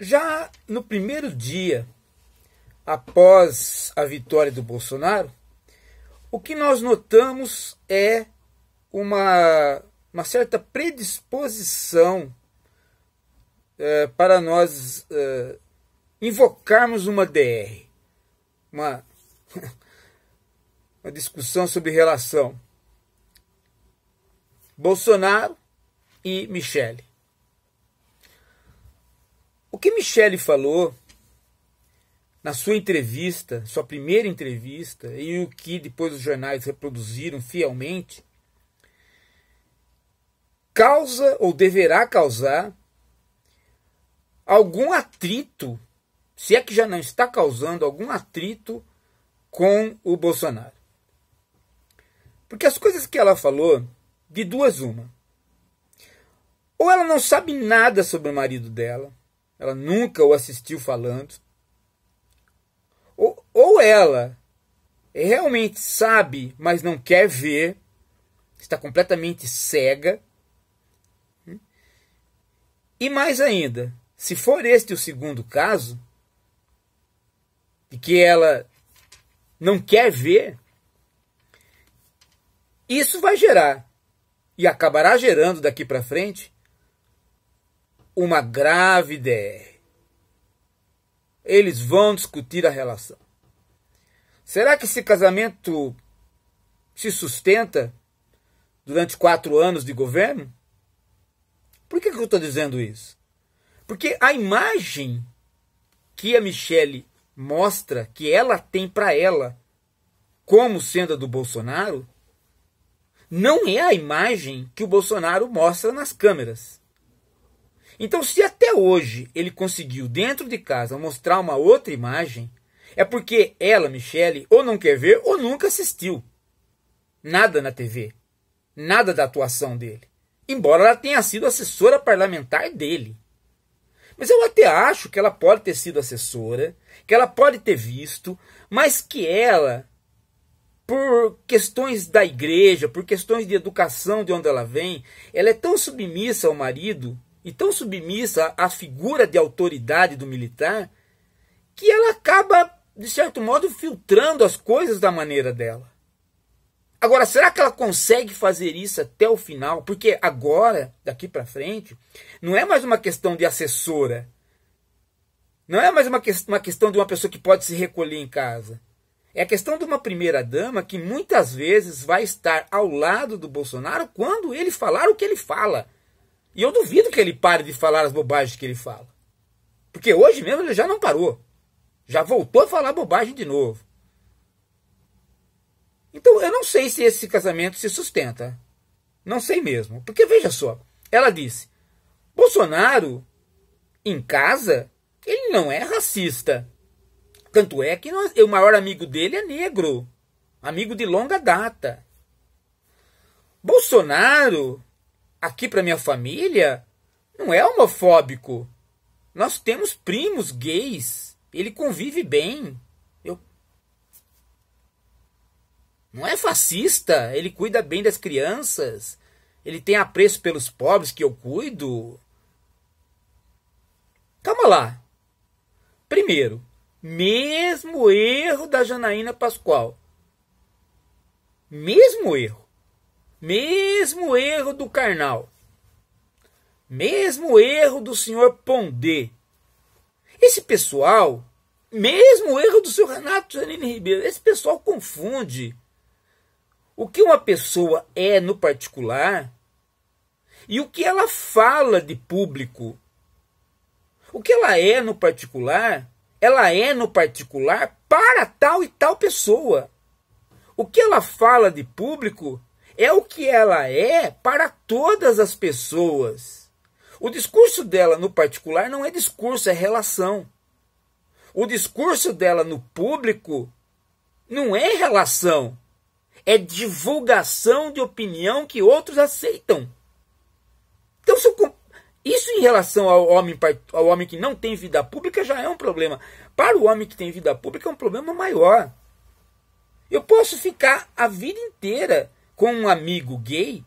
Já no primeiro dia após a vitória do Bolsonaro, o que nós notamos é uma, uma certa predisposição é, para nós é, invocarmos uma DR, uma, uma discussão sobre relação Bolsonaro e Michele. O que Michele falou na sua entrevista, sua primeira entrevista, e o que depois os jornais reproduziram fielmente, causa ou deverá causar algum atrito, se é que já não está causando algum atrito com o Bolsonaro. Porque as coisas que ela falou, de duas uma. Ou ela não sabe nada sobre o marido dela, ela nunca o assistiu falando. Ou, ou ela realmente sabe, mas não quer ver, está completamente cega. E mais ainda, se for este o segundo caso, de que ela não quer ver, isso vai gerar e acabará gerando daqui para frente uma grávida é. Eles vão discutir a relação. Será que esse casamento se sustenta durante quatro anos de governo? Por que, que eu estou dizendo isso? Porque a imagem que a Michelle mostra, que ela tem para ela, como sendo a do Bolsonaro, não é a imagem que o Bolsonaro mostra nas câmeras. Então, se até hoje ele conseguiu, dentro de casa, mostrar uma outra imagem, é porque ela, Michele, ou não quer ver ou nunca assistiu. Nada na TV. Nada da atuação dele. Embora ela tenha sido assessora parlamentar dele. Mas eu até acho que ela pode ter sido assessora, que ela pode ter visto, mas que ela, por questões da igreja, por questões de educação de onde ela vem, ela é tão submissa ao marido e tão submissa à figura de autoridade do militar que ela acaba, de certo modo, filtrando as coisas da maneira dela. Agora, será que ela consegue fazer isso até o final? Porque agora, daqui para frente, não é mais uma questão de assessora. Não é mais uma, que uma questão de uma pessoa que pode se recolher em casa. É a questão de uma primeira-dama que muitas vezes vai estar ao lado do Bolsonaro quando ele falar o que ele fala. E eu duvido que ele pare de falar as bobagens que ele fala. Porque hoje mesmo ele já não parou. Já voltou a falar bobagem de novo. Então eu não sei se esse casamento se sustenta. Não sei mesmo. Porque veja só, ela disse: Bolsonaro, em casa, ele não é racista. Tanto é que nós, o maior amigo dele é negro, amigo de longa data. Bolsonaro aqui para minha família não é homofóbico. Nós temos primos gays. Ele convive bem. Eu Não é fascista, ele cuida bem das crianças. Ele tem apreço pelos pobres que eu cuido. Calma lá. Primeiro, mesmo erro da Janaína Pascoal. Mesmo erro. Mesmo erro do Karnal. Mesmo erro do senhor Pondé. Esse pessoal, mesmo erro do senhor Renato Janine Ribeiro, esse pessoal confunde o que uma pessoa é no particular e o que ela fala de público. O que ela é no particular, ela é no particular para tal e tal pessoa. O que ela fala de público é o que ela é para todas as pessoas. O discurso dela no particular não é discurso, é relação. O discurso dela no público não é relação, é divulgação de opinião que outros aceitam. Então, eu, isso em relação ao homem, ao homem que não tem vida pública já é um problema. Para o homem que tem vida pública é um problema maior. Eu posso ficar a vida inteira com um amigo gay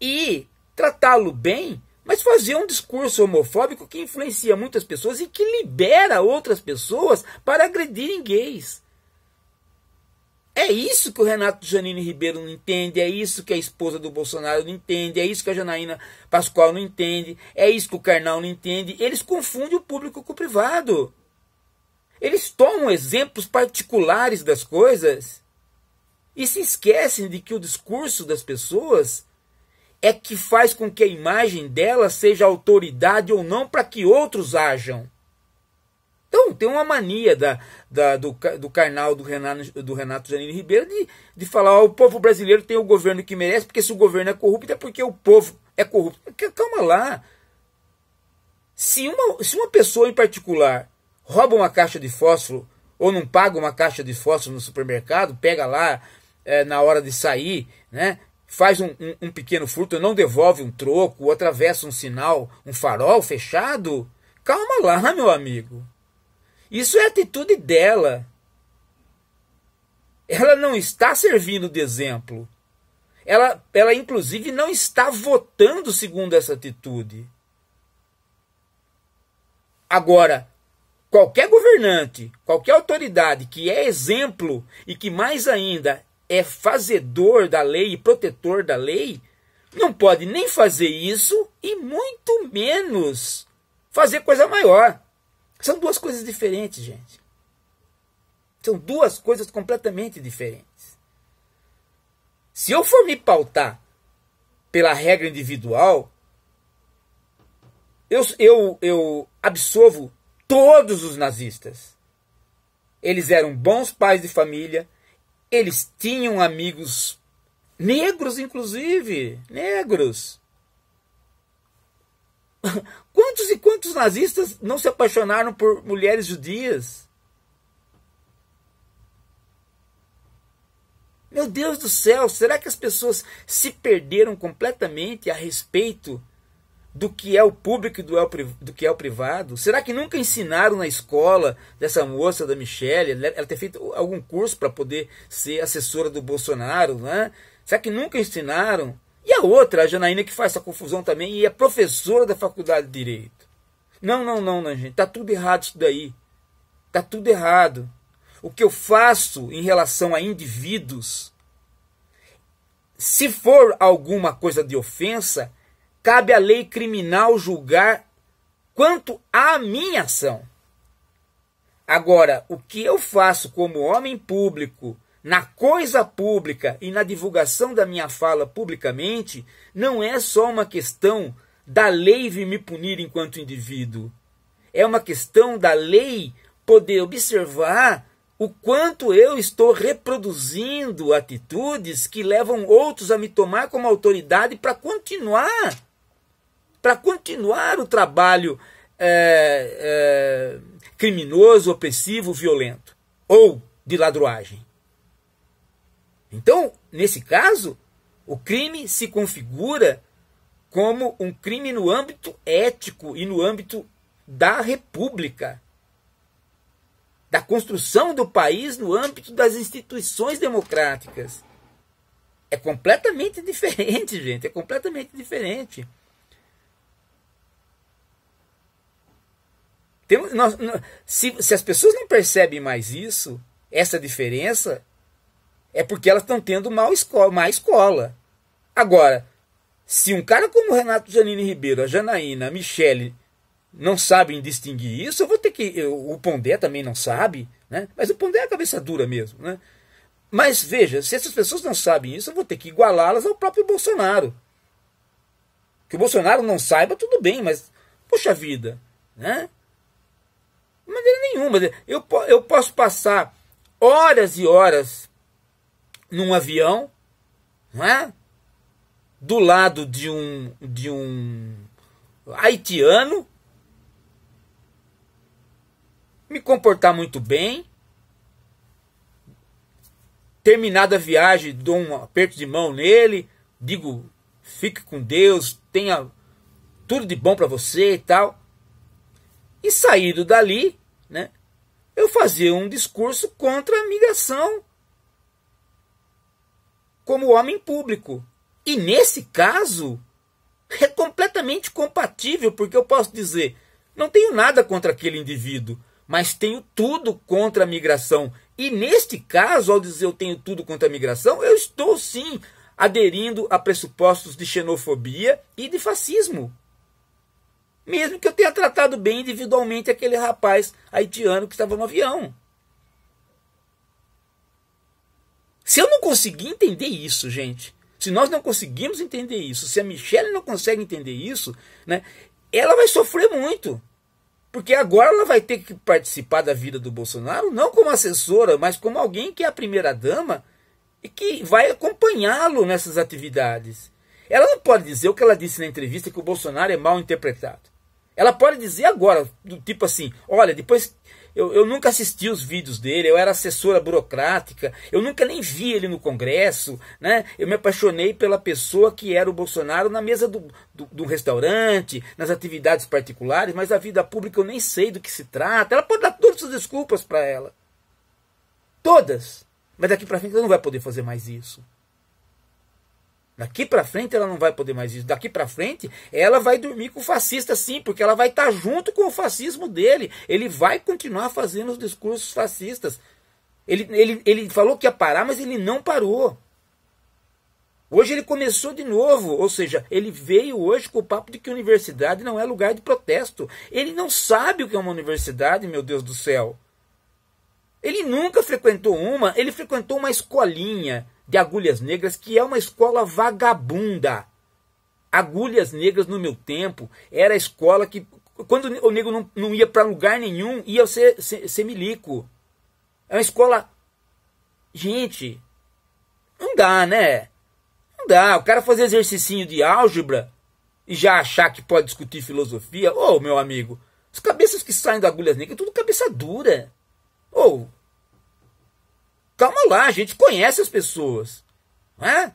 e tratá-lo bem, mas fazer um discurso homofóbico que influencia muitas pessoas e que libera outras pessoas para agredirem gays. É isso que o Renato Janine Ribeiro não entende, é isso que a esposa do Bolsonaro não entende, é isso que a Janaína Pascoal não entende, é isso que o Carnal não entende. Eles confundem o público com o privado. Eles tomam exemplos particulares das coisas e se esquecem de que o discurso das pessoas é que faz com que a imagem dela seja autoridade ou não para que outros hajam. Então, tem uma mania da, da do, do carnal do Renato, do Renato Janine Ribeiro de, de falar: o povo brasileiro tem o governo que merece, porque se o governo é corrupto é porque o povo é corrupto. Calma lá. Se uma, se uma pessoa em particular rouba uma caixa de fósforo ou não paga uma caixa de fósforo no supermercado, pega lá é, na hora de sair, né? faz um, um, um, pequeno furto, não devolve um troco, ou atravessa um sinal, um farol fechado, calma lá, meu amigo. Isso é atitude dela. Ela não está servindo de exemplo. Ela, ela inclusive, não está votando segundo essa atitude. Agora, qualquer governante, qualquer autoridade que é exemplo e que mais ainda é fazedor da lei e protetor da lei, não pode nem fazer isso e muito menos fazer coisa maior. São duas coisas diferentes, gente. São duas coisas completamente diferentes. Se eu for me pautar pela regra individual, eu, eu, eu absolvo todos os nazistas. Eles eram bons pais de família, eles tinham amigos negros, inclusive, negros. Quantos e quantos nazistas não se apaixonaram por mulheres judias? Meu Deus do céu, será que as pessoas se perderam completamente a respeito do que é o público e é do, que é o privado? Será que nunca ensinaram na escola dessa moça, da Michelle, ela ter feito algum curso para poder ser assessora do Bolsonaro? Né? Será que nunca ensinaram? E a outra, a Janaína, que faz essa confusão também e é professora da faculdade de Direito. Não, não, não, não gente. tá tudo errado isso daí. tá tudo errado. O que eu faço em relação a indivíduos, se for alguma coisa de ofensa, cabe à lei criminal julgar quanto à minha ação. Agora, o que eu faço como homem público, na coisa pública e na divulgação da minha fala publicamente, não é só uma questão da lei vir me punir enquanto indivíduo. É uma questão da lei poder observar o quanto eu estou reproduzindo atitudes que levam outros a me tomar como autoridade para continuar para continuar o trabalho é, é, criminoso, opressivo, violento ou de ladruagem. Então, nesse caso, o crime se configura como um crime no âmbito ético e no âmbito da república, da construção do país no âmbito das instituições democráticas. É completamente diferente, gente, é completamente diferente. nós, se, se as pessoas não percebem mais isso, essa diferença, é porque elas estão tendo mal escola, má escola. Agora, se um cara como Renato Janine Ribeiro, a Janaína, a Michele não sabem distinguir isso, eu vou ter que. Eu, o Pondé também não sabe, né? Mas o Pondé é a cabeça dura mesmo, né? Mas veja, se essas pessoas não sabem isso, eu vou ter que igualá-las ao próprio Bolsonaro. Que o Bolsonaro não saiba, tudo bem, mas, poxa vida, né? De maneira nenhuma. Eu, eu posso passar horas e horas num avião, não é? do lado de um, de um haitiano, me comportar muito bem, terminada a viagem, dou um aperto de mão nele, digo, fique com Deus, tenha tudo de bom para você e tal. E saído dali, eu fazia um discurso contra a migração como homem público. E nesse caso, é completamente compatível, porque eu posso dizer: não tenho nada contra aquele indivíduo, mas tenho tudo contra a migração. E neste caso, ao dizer eu tenho tudo contra a migração, eu estou sim aderindo a pressupostos de xenofobia e de fascismo. Mesmo que eu tenha tratado bem individualmente aquele rapaz haitiano que estava no avião. Se eu não conseguir entender isso, gente, se nós não conseguimos entender isso, se a Michelle não consegue entender isso, né, ela vai sofrer muito. Porque agora ela vai ter que participar da vida do Bolsonaro, não como assessora, mas como alguém que é a primeira-dama e que vai acompanhá-lo nessas atividades. Ela não pode dizer o que ela disse na entrevista que o Bolsonaro é mal interpretado. Ela pode dizer agora, do tipo assim, olha, depois eu, eu, nunca assisti os vídeos dele, eu era assessora burocrática, eu nunca nem vi ele no Congresso, né? Eu me apaixonei pela pessoa que era o Bolsonaro na mesa do, do, do restaurante, nas atividades particulares, mas a vida pública eu nem sei do que se trata. Ela pode dar todas as desculpas para ela. Todas. Mas daqui para frente ela não vai poder fazer mais isso. Daqui para frente ela não vai poder mais isso. Daqui para frente ela vai dormir com o fascista sim, porque ela vai estar tá junto com o fascismo dele. Ele vai continuar fazendo os discursos fascistas. Ele, ele, ele falou que ia parar, mas ele não parou. Hoje ele começou de novo, ou seja, ele veio hoje com o papo de que universidade não é lugar de protesto. Ele não sabe o que é uma universidade, meu Deus do céu. Ele nunca frequentou uma, ele frequentou uma escolinha de Agulhas Negras, que é uma escola vagabunda. Agulhas Negras, no meu tempo, era a escola que, quando o negro não, não ia para lugar nenhum, ia ser, semilico. É uma escola. Gente, não dá, né? Não dá. O cara fazer exercício de álgebra e já achar que pode discutir filosofia, ô oh, meu amigo, as cabeças que saem da agulhas negras, tudo cabeça dura. Ou, oh, Calma lá, a gente conhece as pessoas. Não é?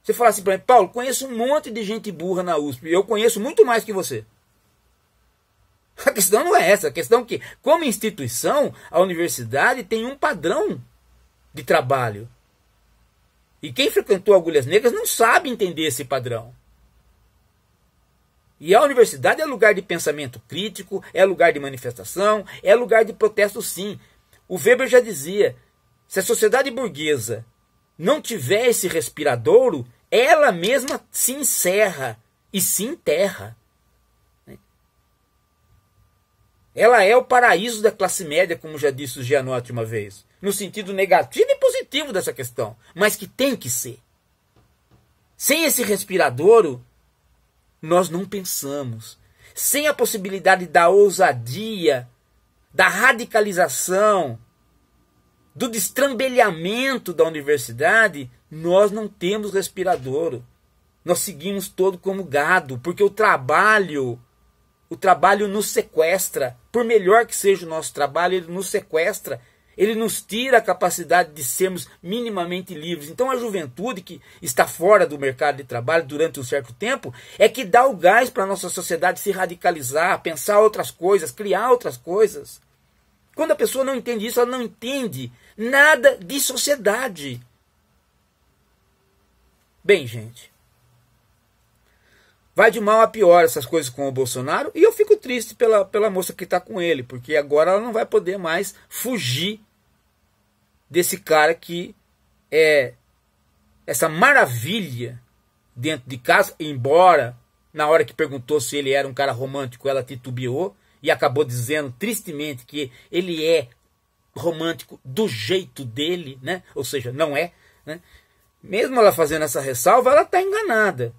Você fala assim para mim, Paulo, conheço um monte de gente burra na USP. Eu conheço muito mais que você. A questão não é essa. A questão é que, como instituição, a universidade tem um padrão de trabalho. E quem frequentou Agulhas Negras não sabe entender esse padrão. E a universidade é lugar de pensamento crítico, é lugar de manifestação, é lugar de protesto, sim. O Weber já dizia: se a sociedade burguesa não tiver esse respiradouro, ela mesma se encerra e se enterra. Ela é o paraíso da classe média, como já disse o Gianotti uma vez, no sentido negativo e positivo dessa questão, mas que tem que ser. Sem esse respiradouro, nós não pensamos. Sem a possibilidade da ousadia, da radicalização, do destrambelhamento da universidade, nós não temos respiradouro. Nós seguimos todo como gado, porque o trabalho, o trabalho nos sequestra. Por melhor que seja o nosso trabalho, ele nos sequestra ele nos tira a capacidade de sermos minimamente livres. Então a juventude que está fora do mercado de trabalho durante um certo tempo é que dá o gás para a nossa sociedade se radicalizar, pensar outras coisas, criar outras coisas. Quando a pessoa não entende isso, ela não entende nada de sociedade. Bem, gente, Vai de mal a pior essas coisas com o Bolsonaro. E eu fico triste pela, pela moça que está com ele, porque agora ela não vai poder mais fugir desse cara que é essa maravilha dentro de casa, embora na hora que perguntou se ele era um cara romântico, ela titubeou e acabou dizendo tristemente que ele é romântico do jeito dele, né? Ou seja, não é, né? Mesmo ela fazendo essa ressalva, ela está enganada.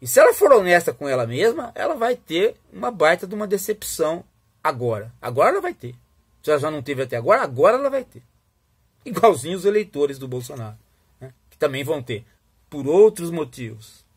E se ela for honesta com ela mesma, ela vai ter uma baita de uma decepção agora. Agora ela vai ter. Se ela já não teve até agora, agora ela vai ter. Igualzinho os eleitores do Bolsonaro, né? que também vão ter, por outros motivos.